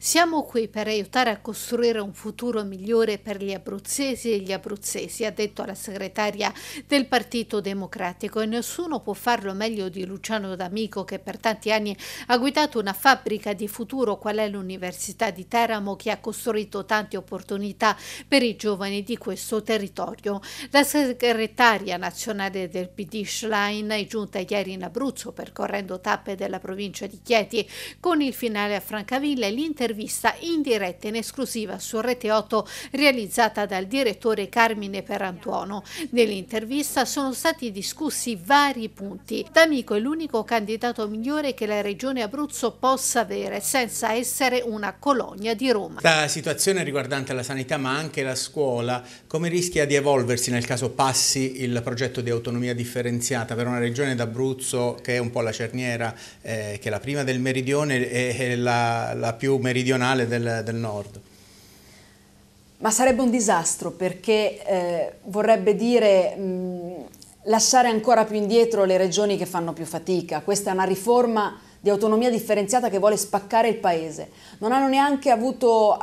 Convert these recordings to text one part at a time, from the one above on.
Siamo qui per aiutare a costruire un futuro migliore per gli abruzzesi e gli abruzzesi, ha detto la segretaria del Partito Democratico e nessuno può farlo meglio di Luciano D'Amico che per tanti anni ha guidato una fabbrica di futuro qual è l'Università di Teramo che ha costruito tante opportunità per i giovani di questo territorio. La segretaria nazionale del PD Schlein è giunta ieri in Abruzzo percorrendo tappe della provincia di Chieti con il finale a Francavilla e l'inter un'intervista in diretta in esclusiva su Rete 8 realizzata dal direttore Carmine Perantuono. Nell'intervista sono stati discussi vari punti. D'Amico è l'unico candidato migliore che la Regione Abruzzo possa avere senza essere una colonia di Roma. La situazione riguardante la sanità ma anche la scuola, come rischia di evolversi nel caso passi il progetto di autonomia differenziata per una regione d'Abruzzo che è un po' la cerniera, eh, che è la prima del meridione e la, la più meridionale? meridionale del, del nord. Ma sarebbe un disastro perché eh, vorrebbe dire mh, mm, lasciare ancora più indietro le regioni che fanno più fatica. Questa è una riforma di autonomia differenziata che vuole spaccare il paese. Non hanno neanche avuto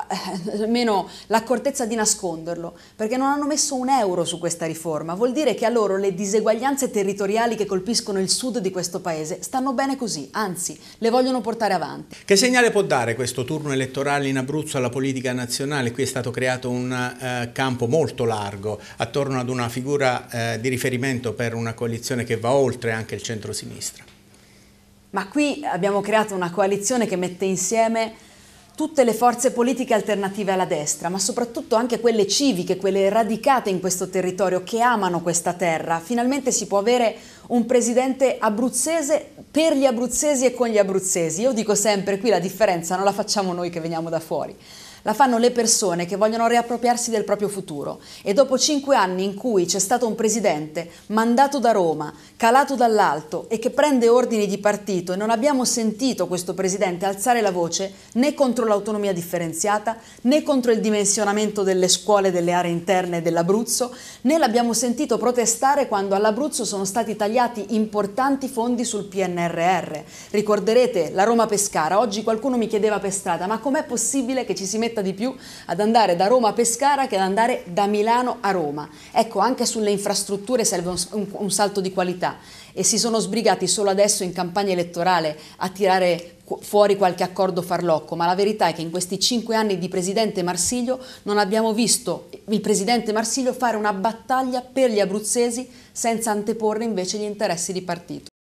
eh, almeno l'accortezza di nasconderlo, perché non hanno messo un euro su questa riforma. Vuol dire che a loro le diseguaglianze territoriali che colpiscono il sud di questo paese stanno bene così, anzi le vogliono portare avanti. Che segnale può dare questo turno elettorale in Abruzzo alla politica nazionale? Qui è stato creato un eh, campo molto largo attorno ad una figura eh, di riferimento per una coalizione che va oltre anche il centro-sinistra. Ma qui abbiamo creato una coalizione che mette insieme tutte le forze politiche alternative alla destra, ma soprattutto anche quelle civiche, quelle radicate in questo territorio, che amano questa terra. Finalmente si può avere un presidente abruzzese per gli abruzzesi e con gli abruzzesi. Io dico sempre, qui la differenza non la facciamo noi che veniamo da fuori la fanno le persone che vogliono riappropriarsi del proprio futuro e dopo cinque anni in cui c'è stato un presidente mandato da Roma, calato dall'alto e che prende ordini di partito e non abbiamo sentito questo presidente alzare la voce né contro l'autonomia differenziata né contro il dimensionamento delle scuole delle aree interne dell'Abruzzo né l'abbiamo sentito protestare quando all'Abruzzo sono stati tagliati importanti fondi sul PNRR. Ricorderete la Roma Pescara, oggi qualcuno mi chiedeva per strada ma com'è possibile che ci si metta fretta di più ad andare da Roma a Pescara che ad andare da Milano a Roma. Ecco, anche sulle infrastrutture serve un, un, un salto di qualità e si sono sbrigati solo adesso in campagna elettorale a tirare fuori qualche accordo farlocco, ma la verità è che in questi cinque anni di Presidente Marsiglio non abbiamo visto il Presidente Marsiglio fare una battaglia per gli abruzzesi senza anteporre invece gli interessi di partito.